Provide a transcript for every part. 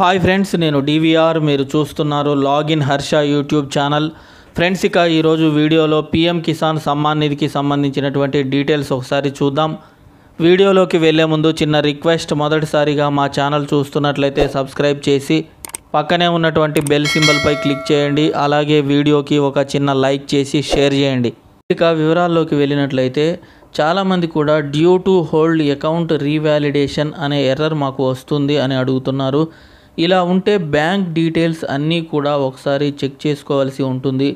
hi friends నేను DVR మీరు చూస్తున్నారు login Harsha YouTube channel friends ఇక ఈరోజు వీడియోలో పిఎం కిసాన్ సమ్మాన్ నిధికి సంబంధించినటువంటి డీటెయిల్స్ ఒకసారి చూద్దాం వీడియోలోకి వెళ్ళే ముందు చిన్న రిక్వెస్ట్ మొదటిసారిగా మా ఛానల్ చూస్తున్నట్లయితే సబ్స్క్రైబ్ చేసి పక్కనే ఉన్నటువంటి బెల్ సింబల్పై క్లిక్ చేయండి అలాగే వీడియోకి ఒక చిన్న లైక్ చేసి షేర్ చేయండి ఇక వివరాల్లోకి వెళ్ళినట్లయితే చాలామంది కూడా due to hold account revalidation అనే ఎర్రర్ మాకు వస్తుంది అని అడుగుతున్నారు ఇలా ఉంటే బ్యాంక్ డీటెయిల్స్ అన్నీ కూడా ఒకసారి చెక్ చేసుకోవాల్సి ఉంటుంది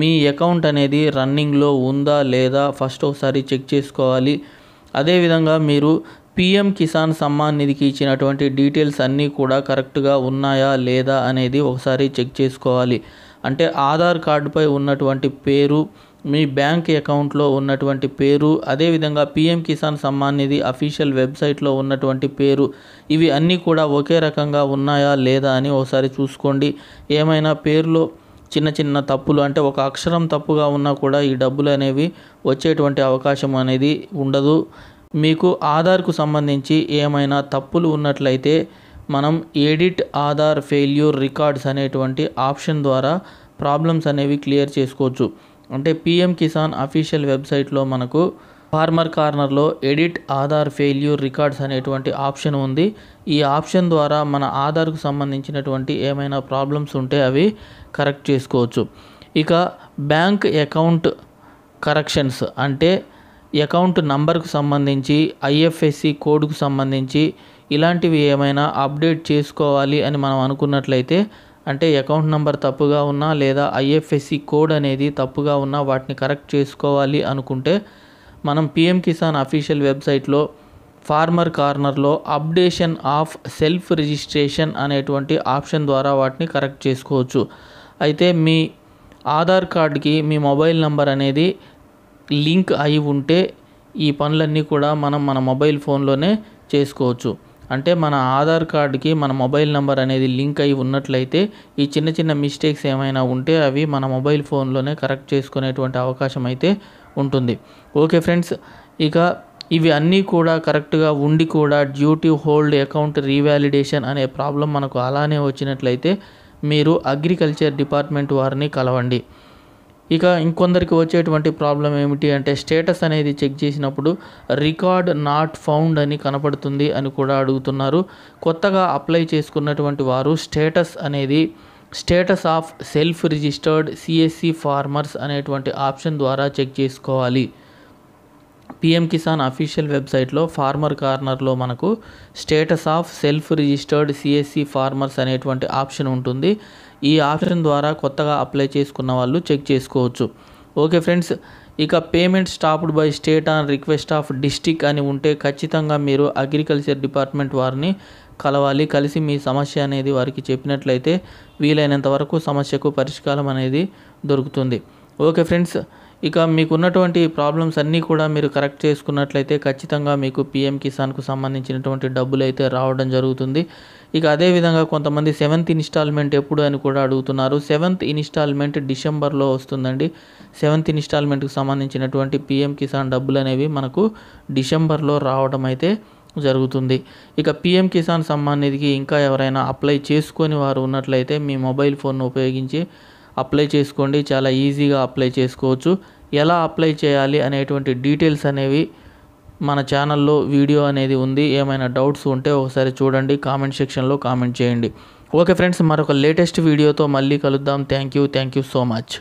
మీ అకౌంట్ అనేది రన్నింగ్లో ఉందా లేదా ఫస్ట్ ఒకసారి చెక్ చేసుకోవాలి అదేవిధంగా మీరు పిఎం కిసాన్ సమ్మాన్ నిధికి ఇచ్చినటువంటి డీటెయిల్స్ అన్నీ కూడా కరెక్ట్గా ఉన్నాయా లేదా అనేది ఒకసారి చెక్ చేసుకోవాలి అంటే ఆధార్ కార్డుపై ఉన్నటువంటి పేరు మీ బ్యాంక్ అకౌంట్లో ఉన్నటువంటి పేరు అదేవిధంగా పిఎం కిసాన్ సమ్మాన్ నిధి అఫీషియల్ వెబ్సైట్లో ఉన్నటువంటి పేరు ఇవి అన్నీ కూడా ఒకే రకంగా ఉన్నాయా లేదా అని ఒకసారి చూసుకోండి ఏమైనా పేరులో చిన్న చిన్న తప్పులు అంటే ఒక అక్షరం తప్పుగా ఉన్నా కూడా ఈ డబ్బులు అనేవి వచ్చేటువంటి అవకాశం అనేది ఉండదు మీకు ఆధార్కు సంబంధించి ఏమైనా తప్పులు ఉన్నట్లయితే మనం ఎడిట్ ఆధార్ ఫెయిల్యూర్ రికార్డ్స్ అనేటువంటి ఆప్షన్ ద్వారా ప్రాబ్లమ్స్ అనేవి క్లియర్ చేసుకోవచ్చు అంటే పిఎం కిసాన్ అఫీషియల్ వెబ్సైట్లో మనకు ఫార్మర్ కార్నర్లో ఎడిట్ ఆధార్ ఫెయిల్యూర్ రికార్డ్స్ అనేటువంటి ఆప్షన్ ఉంది ఈ ఆప్షన్ ద్వారా మన ఆధార్కు సంబంధించినటువంటి ఏమైనా ప్రాబ్లమ్స్ ఉంటే అవి కరెక్ట్ చేసుకోవచ్చు ఇక బ్యాంక్ అకౌంట్ కరెక్షన్స్ అంటే అకౌంట్ నంబర్కు సంబంధించి ఐఎఫ్ఎస్సి కోడ్కు సంబంధించి ఇలాంటివి ఏమైనా అప్డేట్ చేసుకోవాలి అని మనం అనుకున్నట్లయితే అంటే అకౌంట్ నంబర్ తప్పుగా ఉన్నా లేదా ఐఎఫ్ఎస్సి కోడ్ అనేది తప్పుగా ఉన్నా వాటిని కరెక్ట్ చేసుకోవాలి అనుకుంటే మనం పిఎం కిసాన్ అఫీషియల్ వెబ్సైట్లో ఫార్మర్ కార్నర్లో అప్డేషన్ ఆఫ్ సెల్ఫ్ రిజిస్ట్రేషన్ అనేటువంటి ఆప్షన్ ద్వారా వాటిని కరెక్ట్ చేసుకోవచ్చు అయితే మీ ఆధార్ కార్డ్కి మీ మొబైల్ నంబర్ అనేది లింక్ అయి ఉంటే ఈ పనులన్నీ కూడా మనం మన మొబైల్ ఫోన్లోనే చేసుకోవచ్చు అంటే మన ఆధార్ కార్డుకి మన మొబైల్ నెంబర్ అనేది లింక్ అయి ఉన్నట్లయితే ఈ చిన్న చిన్న మిస్టేక్స్ ఏమైనా ఉంటే అవి మన మొబైల్ ఫోన్లోనే కరెక్ట్ చేసుకునేటువంటి అవకాశం అయితే ఉంటుంది ఓకే ఫ్రెండ్స్ ఇక ఇవి అన్నీ కూడా కరెక్ట్గా ఉండి కూడా డ్యూటీ హోల్డ్ అకౌంట్ రీవాలిడేషన్ అనే ప్రాబ్లం మనకు అలానే వచ్చినట్లయితే మీరు అగ్రికల్చర్ డిపార్ట్మెంట్ వారిని కలవండి ఇక ఇంకొందరికి వచ్చేటువంటి ప్రాబ్లం ఏమిటి అంటే స్టేటస్ అనేది చెక్ చేసినప్పుడు రికార్డ్ నాట్ ఫౌండ్ అని కనపడుతుంది అని కూడా అడుగుతున్నారు కొత్తగా అప్లై చేసుకున్నటువంటి వారు స్టేటస్ అనేది status of self registered CSC farmers అనేటువంటి ఆప్షన్ ద్వారా చెక్ చేసుకోవాలి పిఎం కిసాన్ అఫీషియల్ వెబ్సైట్లో ఫార్మర్ కార్నర్లో మనకు status of self registered CSC farmers అనేటువంటి ఆప్షన్ ఉంటుంది ఈ ఆప్షన్ ద్వారా కొత్తగా అప్లై చేసుకున్న వాళ్ళు చెక్ చేసుకోవచ్చు ఓకే ఫ్రెండ్స్ ఇక payment stopped by state on request of district అని ఉంటే ఖచ్చితంగా మీరు అగ్రికల్చర్ డిపార్ట్మెంట్ వారిని కలవాలి కలిసి మీ సమస్య అనేది వారికి చెప్పినట్లయితే వీలైనంత వరకు సమస్యకు పరిష్కారం అనేది దొరుకుతుంది ఓకే ఫ్రెండ్స్ ఇక మీకున్నటువంటి ప్రాబ్లమ్స్ అన్నీ కూడా మీరు కరెక్ట్ చేసుకున్నట్లయితే ఖచ్చితంగా మీకు పిఎం కిసాన్కు సంబంధించినటువంటి డబ్బులు అయితే రావడం జరుగుతుంది ఇక అదేవిధంగా కొంతమంది సెవెంత్ ఇన్స్టాల్మెంట్ ఎప్పుడు అని కూడా అడుగుతున్నారు సెవెంత్ ఇన్స్టాల్మెంట్ డిసెంబర్లో వస్తుందండి సెవెంత్ ఇన్స్టాల్మెంట్కి సంబంధించినటువంటి పిఎం కిసాన్ డబ్బులు అనేవి మనకు డిసెంబర్లో రావడం అయితే జరుగుతుంది ఇక పిఎం కిసాన్ సమ్మాన్ ఇంకా ఎవరైనా అప్లై చేసుకొని వారు ఉన్నట్లయితే మీ మొబైల్ ఫోన్ను ఉపయోగించి అప్లై చేసుకోండి చాలా ఈజీగా అప్లై చేసుకోవచ్చు ఎలా అప్లై చేయాలి అనేటువంటి డీటెయిల్స్ అనేవి మన ఛానల్లో వీడియో అనేది ఉంది ఏమైనా డౌట్స్ ఉంటే ఒకసారి చూడండి కామెంట్ సెక్షన్లో కామెంట్ చేయండి ఓకే ఫ్రెండ్స్ మరొక లేటెస్ట్ వీడియోతో మళ్ళీ కలుద్దాం thank you thank you so much